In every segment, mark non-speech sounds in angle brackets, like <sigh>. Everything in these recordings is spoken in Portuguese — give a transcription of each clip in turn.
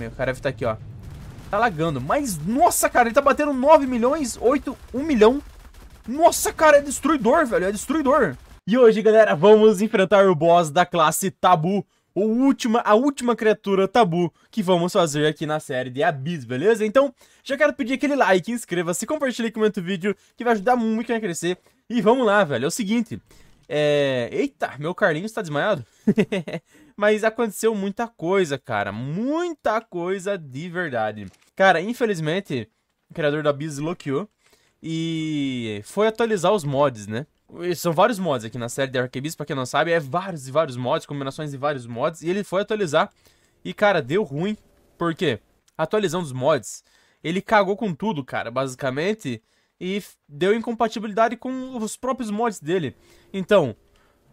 calma aí, o Karev tá aqui, ó. Tá lagando. Mas, nossa, cara, ele tá batendo 9 milhões, 8, 1 milhão. Nossa, cara, é destruidor, velho, é destruidor. E hoje, galera, vamos enfrentar o boss da classe Tabu. O última, a última criatura tabu que vamos fazer aqui na série de Abyss, beleza? Então, já quero pedir aquele like, inscreva-se, compartilhe, comenta o vídeo, que vai ajudar muito a crescer. E vamos lá, velho, é o seguinte, é... Eita, meu Carlinhos tá desmaiado. <laughs> Mas aconteceu muita coisa, cara. Muita coisa de verdade. Cara, infelizmente, o criador da Biz bloqueou e foi atualizar os mods, né? São vários mods aqui na série de Arquebis, pra quem não sabe, é vários e vários mods, combinações de vários mods, e ele foi atualizar. E, cara, deu ruim. Por quê? Atualizando atualização dos mods, ele cagou com tudo, cara. Basicamente, e deu incompatibilidade com os próprios mods dele. Então,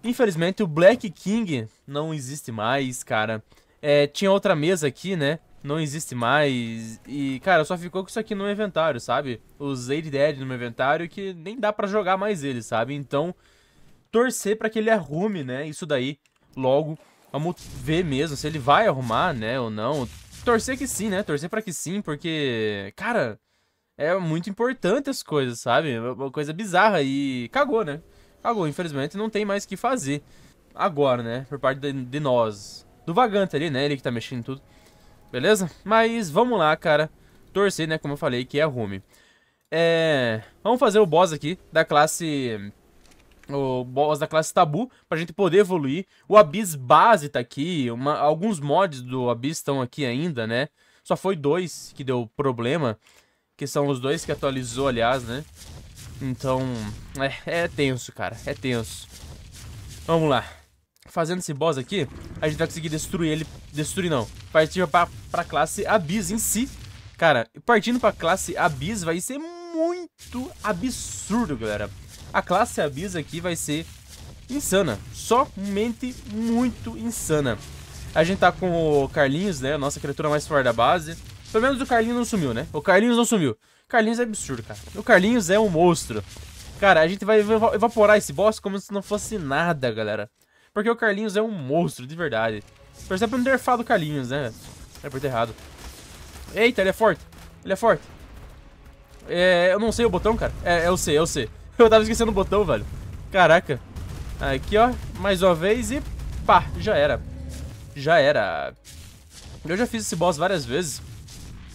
infelizmente o Black King não existe mais, cara. É, tinha outra mesa aqui, né? Não existe mais. E, cara, só ficou com isso aqui no inventário, sabe? Os Aid Dead no meu inventário que nem dá pra jogar mais ele, sabe? Então, torcer pra que ele arrume, né? Isso daí logo. Vamos ver mesmo se ele vai arrumar, né? Ou não. Torcer que sim, né? Torcer pra que sim, porque, cara, é muito importante as coisas, sabe? É uma coisa bizarra e cagou, né? Cagou, infelizmente, não tem mais o que fazer agora, né? Por parte de, de nós. Do Vagante ali, né? Ele que tá mexendo em tudo. Beleza? Mas vamos lá, cara. Torcer, né? Como eu falei, que é Rumi. É... Vamos fazer o boss aqui da classe... O boss da classe Tabu, pra gente poder evoluir. O Abyss base tá aqui. Uma... Alguns mods do Abyss estão aqui ainda, né? Só foi dois que deu problema. Que são os dois que atualizou, aliás, né? Então, é, é tenso, cara. É tenso. Vamos lá. Fazendo esse boss aqui, a gente vai conseguir destruir ele. Destruir não. Partir pra, pra classe Abyss em si. Cara, partindo pra classe Abyss vai ser muito absurdo, galera. A classe Abyss aqui vai ser insana. mente muito insana. A gente tá com o Carlinhos, né? Nossa criatura mais forte da base. Pelo menos o Carlinhos não sumiu, né? O Carlinhos não sumiu. Carlinhos é absurdo, cara. O Carlinhos é um monstro. Cara, a gente vai evaporar esse boss como se não fosse nada, galera. Porque o Carlinhos é um monstro, de verdade. Percebe pra não ter falado Carlinhos, né? É por ter errado. Eita, ele é forte. Ele é forte. É, eu não sei o botão, cara. É, eu sei, eu é, é <laughs> Eu tava esquecendo o botão, velho. Caraca. Aqui, ó. Mais uma vez e pá, já era. Já era. Eu já fiz esse boss várias vezes.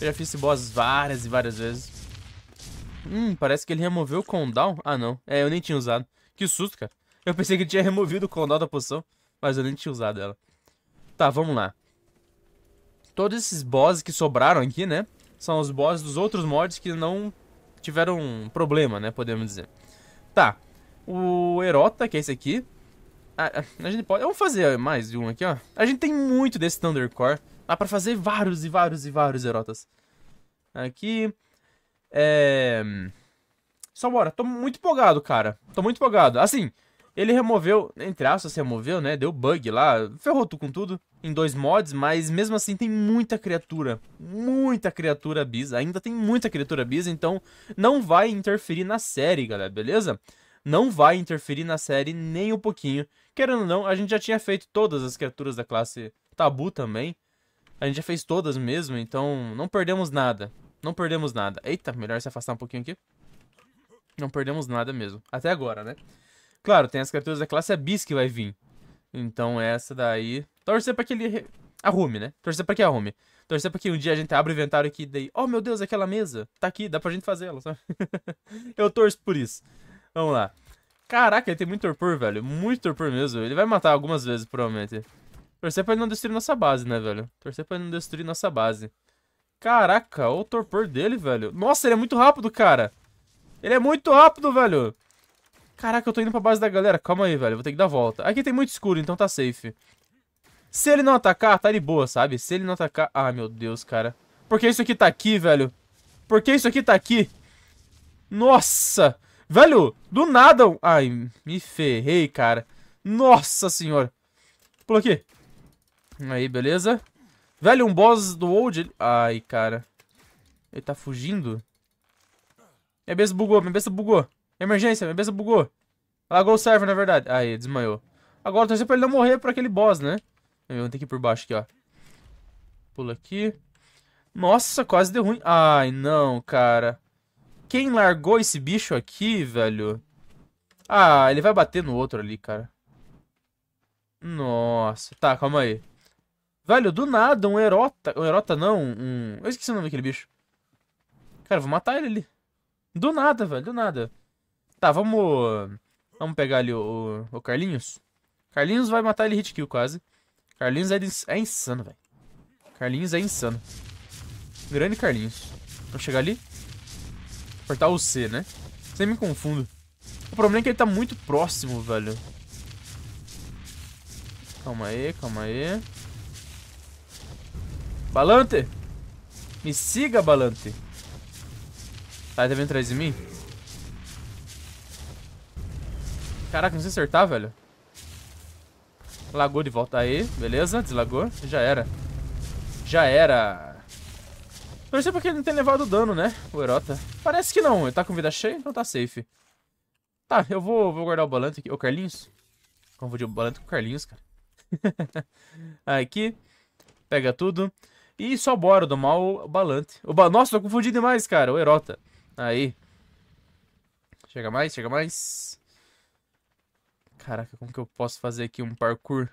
Eu já fiz esse boss várias e várias vezes. Hum, parece que ele removeu o condal. Ah, não. É, eu nem tinha usado. Que susto, cara. Eu pensei que ele tinha <laughs> removido o condal da poção, mas eu nem tinha usado ela. Tá, vamos lá. Todos esses bosses que sobraram aqui, né? São os bosses dos outros mods que não tiveram problema, né? Podemos dizer. Tá. O Erota, que é esse aqui. a, a gente pode... Vamos fazer mais de um aqui, ó. A gente tem muito desse Thundercore. Dá pra fazer vários e vários e vários erotas. Aqui. É. Só bora. Tô muito empolgado, cara. Tô muito empolgado. Assim, ele removeu, entre aspas, removeu, né? Deu bug lá. Ferrou tu com tudo em dois mods, mas mesmo assim tem muita criatura. Muita criatura bis. Ainda tem muita criatura bis, então não vai interferir na série, galera, beleza? Não vai interferir na série nem um pouquinho. Querendo ou não, a gente já tinha feito todas as criaturas da classe Tabu também. A gente já fez todas mesmo, então não perdemos nada. Não perdemos nada. Eita, melhor se afastar um pouquinho aqui. Não perdemos nada mesmo. Até agora, né? Claro, tem as criaturas da classe Abyss que vai vir. Então essa daí... Torcer pra que ele arrume, né? Torcer pra que arrume. Torcer pra que um dia a gente abra o inventário aqui e daí... Oh, meu Deus, aquela mesa. Tá aqui, dá pra gente fazer ela, sabe? <laughs> Eu torço por isso. Vamos lá. Caraca, ele tem muito torpor, velho. Muito torpor mesmo. Ele vai matar algumas vezes, provavelmente. Torcer pra ele não destruir nossa base, né, velho? Torcer pra ele não destruir nossa base. Caraca, olha o torpor dele, velho. Nossa, ele é muito rápido, cara. Ele é muito rápido, velho. Caraca, eu tô indo pra base da galera. Calma aí, velho. Vou ter que dar volta. Aqui tem muito escuro, então tá safe. Se ele não atacar, tá de boa, sabe? Se ele não atacar... Ah, meu Deus, cara. Por que isso aqui tá aqui, velho? Por que isso aqui tá aqui? Nossa! Velho, do nada... Ai, me ferrei, cara. Nossa senhora. Pula aqui. Aí, beleza? Velho, um boss do old... Ai, cara. Ele tá fugindo? Minha besta bugou, minha besta bugou. Emergência, minha besta bugou. Lagou o server, na verdade. Aí, desmaiou. Agora, torcer pra ele não morrer por aquele boss, né? Vamos ter que ir por baixo aqui, ó. Pula aqui. Nossa, quase deu ruim. Ai, não, cara. Quem largou esse bicho aqui, velho? Ah, ele vai bater no outro ali, cara. Nossa. Tá, calma aí. Velho, do nada, um Erota. Um Erota não, um. Eu esqueci o nome daquele bicho. Cara, vou matar ele ali. Do nada, velho, do nada. Tá, vamos. Vamos pegar ali o, o, Carlinhos. Carlinhos vai matar ele hit kill quase. Carlinhos é, ins... é insano, velho. Carlinhos é insano. Grande Carlinhos. Vamos chegar ali. Apertar o C, né? Sem me confundo. O problema é que ele tá muito próximo, velho. Calma aí, calma aí. Balante! Me siga, Balante! ele tá, tá vindo atrás de mim? Caraca, não sei acertar, velho. Lagou de volta aí, beleza? Deslagou. Já era. Já era. sei porque ele não tem levado dano, né? O Erota. Parece que não. Ele tá com vida cheia, então tá safe. Tá, eu vou, vou guardar o Balante aqui. Ô, Carlinhos. Confundi o Balante com o Carlinhos, cara. <laughs> aqui. Pega tudo. E só bora domar o Balante. O ba... Nossa, tô confundindo demais, cara. O Erota, Aí. Chega mais, chega mais. Caraca, como que eu posso fazer aqui um parkour?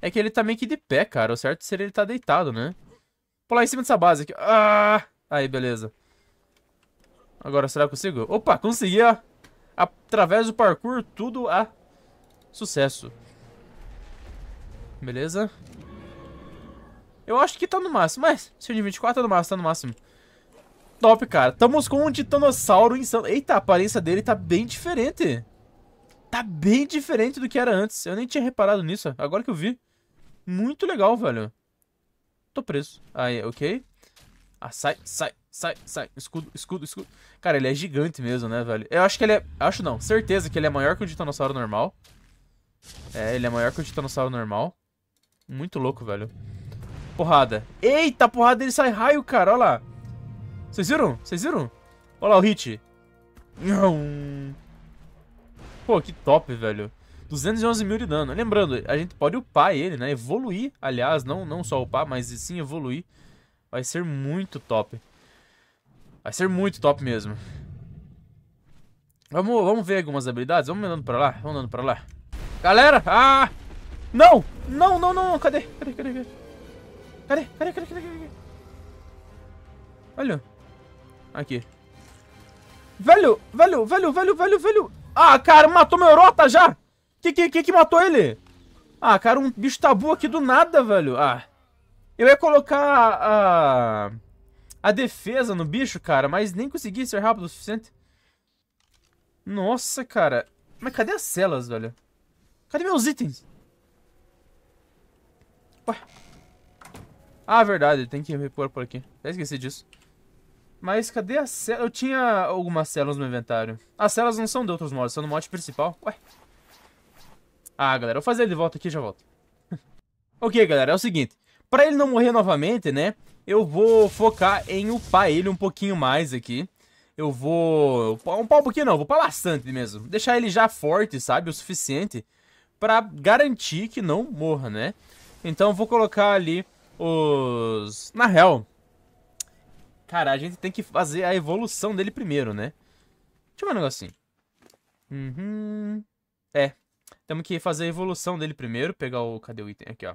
É que ele tá meio que de pé, cara. O certo seria ele tá deitado, né? Pular em cima dessa base aqui. Ah! Aí, beleza. Agora, será que consigo? Opa, consegui, ó. Através do parkour, tudo a sucesso. Beleza. Eu acho que tá no máximo. Mas, se de 24 tá no máximo, tá no máximo. Top, cara. Estamos com um titanossauro insano. Eita, a aparência dele tá bem diferente. Tá bem diferente do que era antes. Eu nem tinha reparado nisso. Agora que eu vi. Muito legal, velho. Tô preso. Aí, ok. Ah, sai, sai, sai, sai. Escudo, escudo, escudo. Cara, ele é gigante mesmo, né, velho? Eu acho que ele é... Acho não. Certeza que ele é maior que o titanossauro normal. É, ele é maior que o titanossauro normal. Muito louco, velho porrada. Eita, porrada dele sai raio, cara. Olha lá. Vocês viram? Vocês viram? Olha lá o hit. Pô, que top, velho. 211 mil de dano. Lembrando, a gente pode upar ele, né? Evoluir, aliás, não, não só upar, mas sim evoluir. Vai ser muito top. Vai ser muito top mesmo. Vamos, vamos ver algumas habilidades. Vamos andando pra lá, vamos andando pra lá. Galera! Ah! Não! Não, não, não, não. Cadê? Cadê, cadê, cadê? Cadê? Cadê? Cadê? Cadê? Cadê? Olha. Aqui. Velho, velho, velho, velho, velho, velho. Ah, cara, matou meu rota já. Que, que, que, que matou ele? Ah, cara, um bicho tabu aqui do nada, velho. Ah. Eu ia colocar a... a, a defesa no bicho, cara, mas nem consegui ser rápido o suficiente. Nossa, cara. Mas cadê as celas, velho? Cadê meus itens? Ué. Ah, verdade, tem que repor por aqui. Até esqueci disso. Mas cadê a célula? Eu tinha algumas células no meu inventário. As células não são de outros mods, são no mod principal. Ué. Ah, galera, eu vou fazer ele de volta aqui e já volto. <laughs> ok, galera, é o seguinte. Pra ele não morrer novamente, né? Eu vou focar em upar ele um pouquinho mais aqui. Eu vou... Um pau um pouquinho não, vou upar bastante mesmo. Deixar ele já forte, sabe? O suficiente pra garantir que não morra, né? Então eu vou colocar ali os. Na real. Cara, a gente tem que fazer a evolução dele primeiro, né? Deixa eu ver um negocinho. Uhum. É. Temos que fazer a evolução dele primeiro. Pegar o. Cadê o item? Aqui, ó.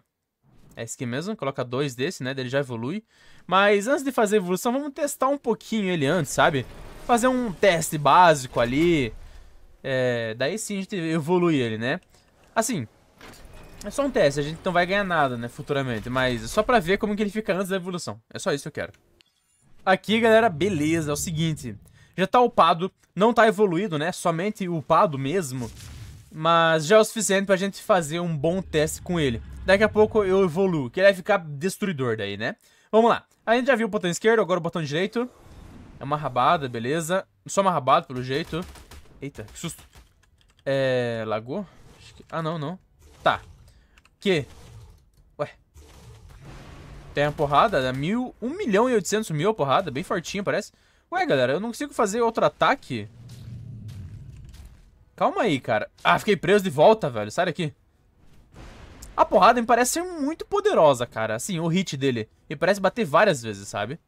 É esse aqui mesmo. Coloca dois desse, né? Ele já evolui. Mas antes de fazer a evolução, vamos testar um pouquinho ele antes, sabe? Fazer um teste básico ali. É, daí sim a gente evolui ele, né? Assim, é só um teste, a gente não vai ganhar nada, né, futuramente, mas é só pra ver como que ele fica antes da evolução. É só isso que eu quero. Aqui, galera, beleza, é o seguinte, já tá upado, não tá evoluído, né, somente upado mesmo, mas já é o suficiente pra gente fazer um bom teste com ele. Daqui a pouco eu evoluo, que ele vai ficar destruidor daí, né? Vamos lá, a gente já viu o botão esquerdo, agora o botão direito. É uma rabada, beleza. Só uma rabada, pelo jeito. Eita, que susto. É... lagou? Que... Ah, não, não. Tá, quê? Ué. Tem a porrada, dá é mil... 1 milhão e 800 mil a porrada, bem fortinha, parece. Ué, galera, eu não consigo fazer outro ataque? Calma aí, cara. Ah, fiquei preso de volta, velho. Sai daqui. A porrada me parece ser muito poderosa, cara. Assim, o hit dele. E parece bater várias vezes, sabe?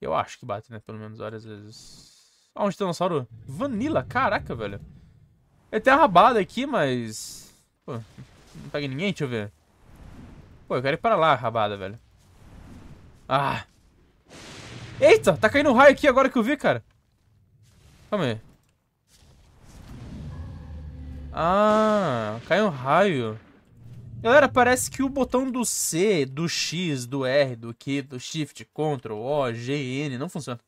Eu acho que bate, né? Pelo menos várias vezes. Ah, um tiranossauro. Vanilla. Caraca, velho. Ele tem a rabada aqui, mas... Pô, não pega ninguém? Deixa eu ver. Pô, eu quero ir para lá, rabada, velho. Ah. Eita, tá caindo um raio aqui agora que eu vi, cara. Calma aí. Ah, caiu um raio. Galera, parece que o botão do C, do X, do R, do Q, do Shift, Ctrl, O, G, N, não funciona.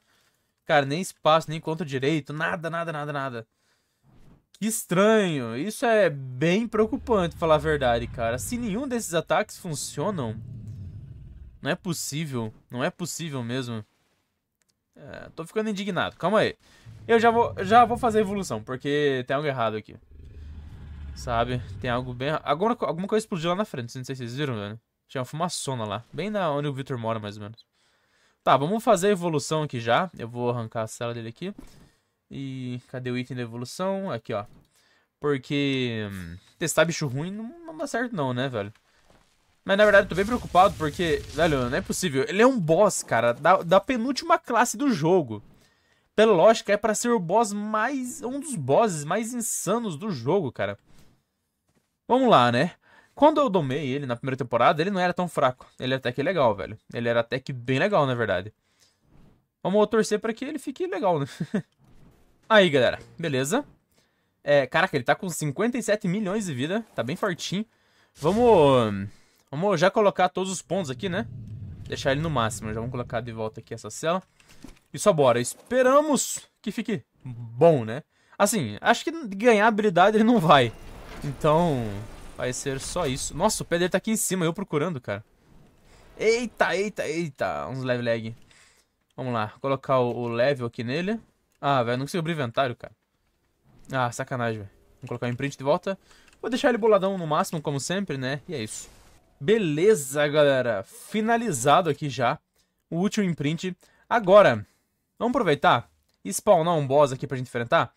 Cara, nem espaço, nem contra direito, nada, nada, nada, nada. Estranho, isso é bem preocupante, falar a verdade, cara. Se nenhum desses ataques funcionam, não é possível, não é possível mesmo. É, tô ficando indignado, calma aí. Eu já vou, já vou fazer a evolução, porque tem algo errado aqui. Sabe, tem algo bem... Alguma, alguma coisa explodiu lá na frente, não sei se vocês viram, velho. Tinha uma fumaçona lá, bem na onde o Victor mora, mais ou menos. Tá, vamos fazer a evolução aqui já. Eu vou arrancar a cela dele aqui. E cadê o item da evolução? Aqui, ó. Porque hum, testar bicho ruim não, não dá certo não, né, velho? Mas na verdade eu tô bem preocupado porque, velho, não é possível. Ele é um boss, cara, da, da penúltima classe do jogo. Pela lógica, é pra ser o boss mais... Um dos bosses mais insanos do jogo, cara. Vamos lá, né? Quando eu domei ele na primeira temporada, ele não era tão fraco. Ele era é até que legal, velho. Ele era até que bem legal, na verdade. Vamos torcer pra que ele fique legal, né? <laughs> Aí, galera. Beleza. É, caraca, ele tá com 57 milhões de vida. Tá bem fortinho. Vamos... Vamos já colocar todos os pontos aqui, né? Deixar ele no máximo. Já vamos colocar de volta aqui essa cela. E só bora. Esperamos que fique bom, né? Assim, acho que ganhar habilidade ele não vai. Então, vai ser só isso. Nossa, o pé dele tá aqui em cima, eu procurando, cara. Eita, eita, eita. Uns level lag. Vamos lá, colocar o level aqui nele. Ah, velho, não consigo abrir inventário, cara. Ah, sacanagem, velho. Vou colocar o imprint de volta. Vou deixar ele boladão no máximo, como sempre, né? E é isso. Beleza, galera. Finalizado aqui já. O último imprint. Agora, vamos aproveitar e spawnar um boss aqui pra gente enfrentar.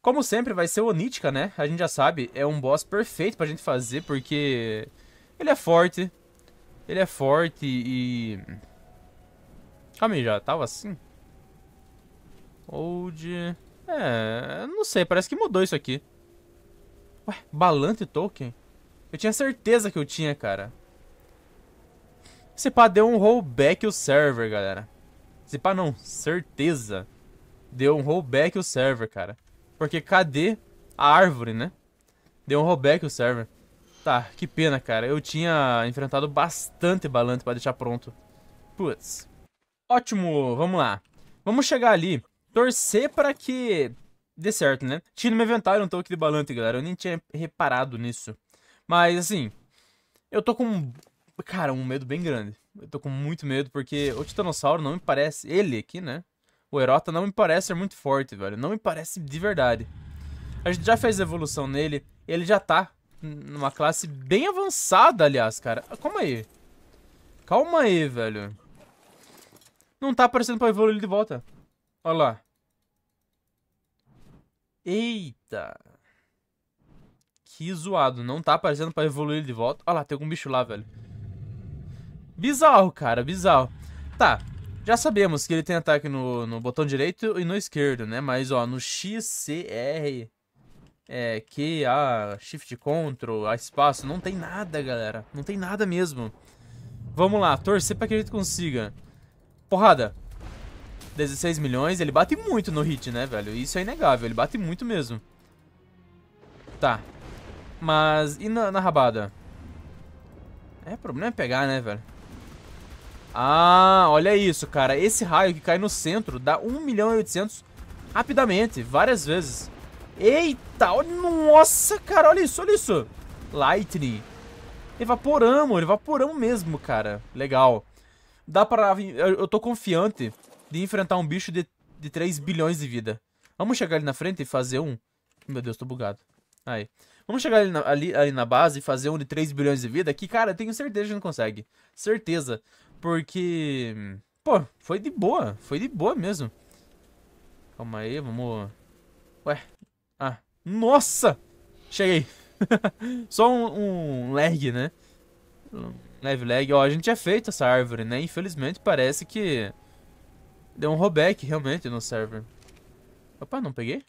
Como sempre, vai ser o Onitka, né? A gente já sabe, é um boss perfeito pra gente fazer, porque... Ele é forte. Ele é forte e... Calma aí, já tava assim? Old... É, não sei, parece que mudou isso aqui. Ué, Balante Token? Eu tinha certeza que eu tinha, cara. Esse pá, deu um rollback o server, galera. Esse pá, não, certeza. Deu um rollback o server, cara. Porque cadê a árvore, né? Deu um rollback o server. Tá, que pena, cara. Eu tinha enfrentado bastante Balante pra deixar pronto. Putz. Ótimo, vamos lá. Vamos chegar ali torcer para que dê certo, né? Tinha no meu inventário um toque de balante, galera. Eu nem tinha reparado nisso. Mas, assim, eu tô com, cara, um medo bem grande. Eu tô com muito medo porque o Titanossauro não me parece... Ele aqui, né? O Herota não me parece ser muito forte, velho. Não me parece de verdade. A gente já fez evolução nele. Ele já tá numa classe bem avançada, aliás, cara. Calma aí. Calma aí, velho. Não tá aparecendo pra evoluir de volta. Olha lá. Eita. Que zoado. Não tá aparecendo pra evoluir de volta. Olha lá, tem algum bicho lá, velho. Bizarro, cara. Bizarro. Tá. Já sabemos que ele tem ataque no, no botão direito e no esquerdo, né? Mas, ó, no X, R, É, Q, A, Shift Control, A espaço. Não tem nada, galera. Não tem nada mesmo. Vamos lá. Torcer pra que a gente consiga. Porrada. 16 milhões, ele bate muito no hit, né, velho? Isso é inegável, ele bate muito mesmo. Tá. Mas, e na, na rabada? É, problema é pegar, né, velho? Ah, olha isso, cara. Esse raio que cai no centro dá 1 milhão e 800 rapidamente, várias vezes. Eita, olha, nossa, cara, olha isso, olha isso. Lightning. Evaporamos, evaporamos mesmo, cara. Legal. Dá pra... Eu, eu tô confiante de enfrentar um bicho de, de 3 bilhões de vida. Vamos chegar ali na frente e fazer um... Meu Deus, tô bugado. Aí. Vamos chegar ali na, ali, ali na base e fazer um de 3 bilhões de vida, que, cara, eu tenho certeza que não consegue. Certeza. Porque... Pô, foi de boa. Foi de boa mesmo. Calma aí, vamos... Ué. Ah. Nossa! Cheguei. <laughs> Só um, um lag, né? Leve lag. Ó, a gente já é feito essa árvore, né? Infelizmente parece que Deu um rollback, realmente, no server. Opa, não peguei?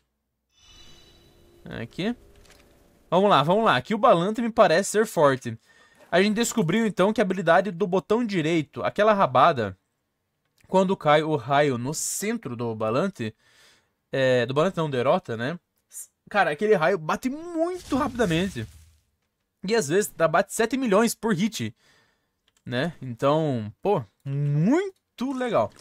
Aqui. Vamos lá, vamos lá. Aqui o Balante me parece ser forte. A gente descobriu, então, que a habilidade do botão direito, aquela rabada, quando cai o raio no centro do Balante, é, do Balante não, do né? Cara, aquele raio bate muito rapidamente. E às vezes bate 7 milhões por hit, né? Então, pô, muito legal.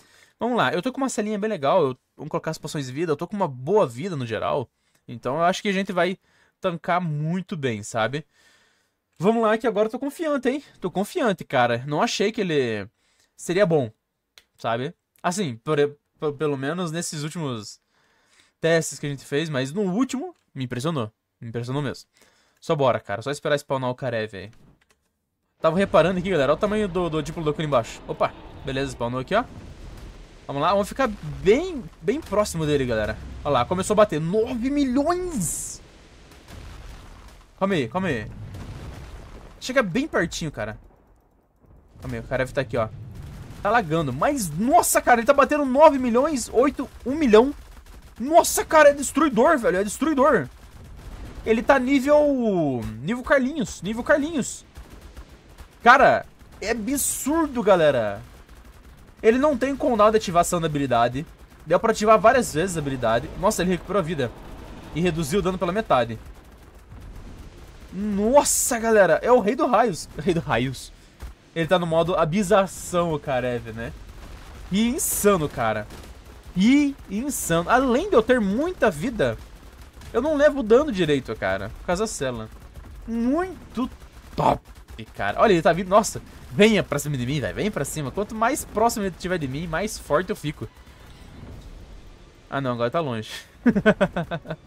Vamos lá, eu tô com uma selinha bem legal, eu, vamos colocar as poções de vida, eu tô com uma boa vida no geral. Então eu acho que a gente vai tancar muito bem, sabe? Vamos lá que agora eu tô confiante, hein? Tô confiante, cara. Não achei que ele seria bom, sabe? Assim, por, por, pelo menos nesses últimos testes que a gente fez, mas no último me impressionou. Me impressionou mesmo. Só bora, cara. Só esperar spawnar o Karev aí. Tava reparando aqui, galera. Olha o tamanho do, do Diplodocus tipo embaixo. Opa, beleza. Spawnou aqui, ó. Vamos lá, vamos ficar bem, bem próximo dele, galera. Olha lá, começou a bater. 9 milhões! Calma aí, calma aí. Chega bem pertinho, cara. Calma aí, o cara deve estar tá aqui, ó. Tá lagando. Mas, nossa, cara, ele tá batendo 9 milhões, 8, 1 milhão. Nossa, cara, é destruidor, velho. É destruidor. Ele tá nível... Nível Carlinhos. Nível Carlinhos. Cara, é absurdo, galera. Ele não tem condado de ativação da habilidade. Deu pra ativar várias vezes a habilidade. Nossa, ele recuperou a vida. E reduziu o dano pela metade. Nossa, galera. É o rei do raios. <laughs> Rei do raios. Ele tá no modo abisação, o Karev, né? E insano, cara. E insano. Além de eu ter muita vida, eu não levo dano direito, cara. Por causa da cela. Muito top. E cara, olha, ele tá vindo, nossa, venha pra cima de mim, velho, vem pra cima. Quanto mais próximo ele tiver de mim, mais forte eu fico. Ah não, agora tá longe. <laughs>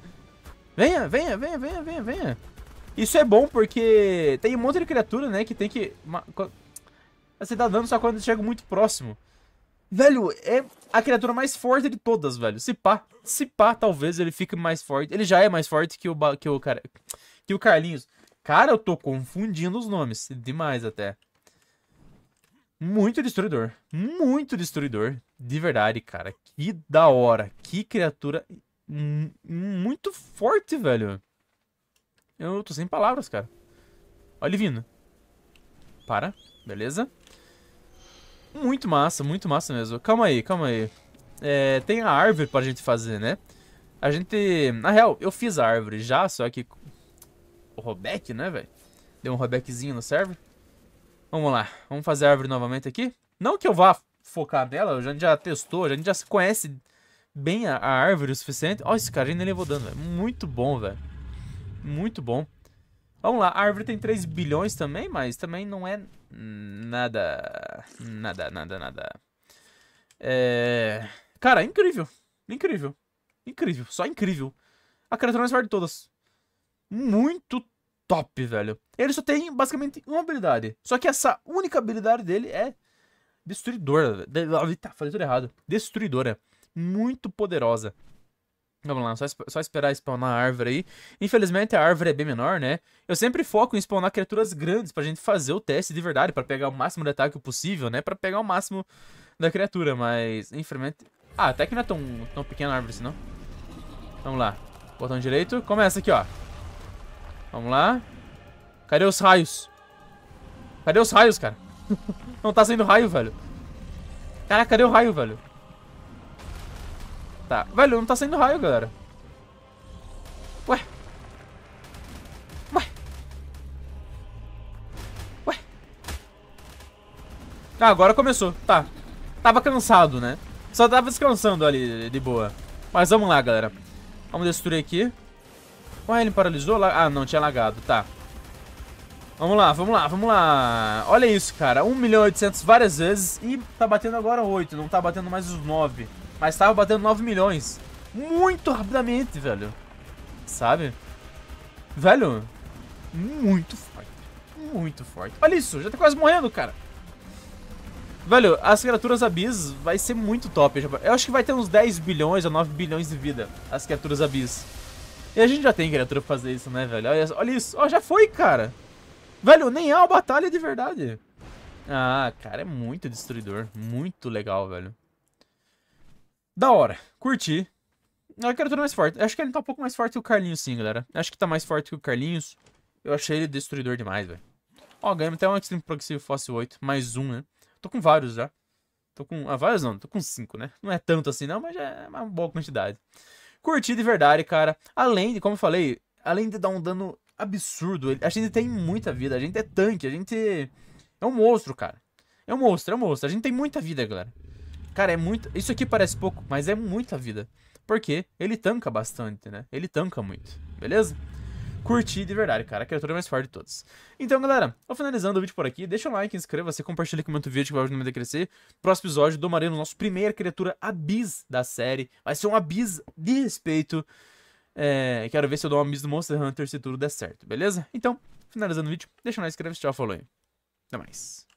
venha, venha, venha, venha, venha, venha. Isso é bom porque tem um monte de criatura, né, que tem que... Você dá dano só quando chega muito próximo. Velho, é a criatura mais forte de todas, velho. Se pá, se pá, talvez ele fique mais forte. Ele já é mais forte que o, que o, cara, que o Carlinhos. Cara, eu tô confundindo os nomes. Demais até. Muito destruidor. Muito destruidor. De verdade, cara. Que da hora. Que criatura muito forte, velho. Eu tô sem palavras, cara. Olha ele vindo. Para. Beleza. Muito massa, muito massa mesmo. Calma aí, calma aí. É, tem a árvore pra gente fazer, né? A gente... Na real, eu fiz a árvore já, só que rollback, né, velho? Deu um rollbackzinho no server. Vamos lá. Vamos fazer a árvore novamente aqui. Não que eu vá focar nela, a gente já testou, a gente já se conhece bem a, a árvore o suficiente. Ó, esse cara ainda levou dano, velho. Muito bom, velho. Muito bom. Vamos lá, a árvore tem 3 bilhões também, mas também não é nada. Nada, nada, nada. É. Cara, incrível. Incrível. Incrível. Só incrível. A criatura mais forte de todas muito top, velho. Ele só tem basicamente uma habilidade. Só que essa única habilidade dele é destruidora. Ah, eita, falei tudo errado. Destruidora. Muito poderosa. Vamos lá, só, só esperar spawnar a árvore aí. Infelizmente a árvore é bem menor, né? Eu sempre foco em spawnar criaturas grandes pra gente fazer o teste de verdade, pra pegar o máximo de ataque possível, né? Pra pegar o máximo da criatura, mas infelizmente... Ah, até que não é tão, tão pequena a árvore, senão. Vamos lá. Botão direito. Começa aqui, ó. Vamos lá. Cadê os raios? Cadê os raios, cara? <laughs> Não tá saindo raio, velho. Caraca, cadê o raio, velho? Tá. Velho, não tá saindo raio, galera. Ué. Ué. Ué. Ah, agora começou. Tá. Tava cansado, né? Só tava descansando ali, de boa. Mas vamos lá, galera. Vamos destruir aqui. Ué, ah, ele paralisou? Ah, não, tinha lagado, tá. Vamos lá, vamos lá, vamos lá. Olha isso, cara. 1 milhão e 800 várias vezes e tá batendo agora 8, não tá batendo mais os 9. Mas tava batendo 9 milhões. Muito rapidamente, velho. Sabe? Velho, muito forte. Muito forte. Olha isso, já tá quase morrendo, cara. Velho, as criaturas abis vai ser muito top. Eu acho que vai ter uns 10 bilhões a 9 bilhões de vida, as criaturas abis. E a gente já tem criatura pra fazer isso, né, velho? Olha, olha isso. Ó, oh, já foi, cara. Velho, nem é uma batalha de verdade. Ah, cara, é muito destruidor. Muito legal, velho. Da hora. Curti. É a criatura mais forte. acho que ele tá um pouco mais forte que o Carlinhos, sim, galera. acho que tá mais forte que o Carlinhos. Eu achei ele destruidor demais, velho. Ó, ganhamos até um Extreme Progressive Fóssil 8. Mais um, né? Tô com vários já. Tô com... Ah, vários não. Tô com cinco, né? Não é tanto assim, não, mas é uma boa quantidade. Curti de verdade, cara. Além de, como eu falei, além de dar um dano absurdo, a gente tem muita vida. A gente é tanque, a gente é um monstro, cara. É um monstro, é um monstro. A gente tem muita vida, galera. Cara, é muito. Isso aqui parece pouco, mas é muita vida. Porque ele tanca bastante, né? Ele tanca muito, beleza? curti de verdade, cara. A criatura é mais forte de todas. Então, galera, vou finalizando o vídeo por aqui. Deixa o like, inscreva-se, compartilha, comenta o vídeo que vai ajudar o a crescer. Próximo episódio do no nosso primeira criatura Abyss da série. Vai ser um Abyss de respeito. É, quero ver se eu dou um Abyss do Monster Hunter se tudo der certo, beleza? Então, finalizando o vídeo, deixa o like, inscreva-se, tchau, falou aí. Até mais.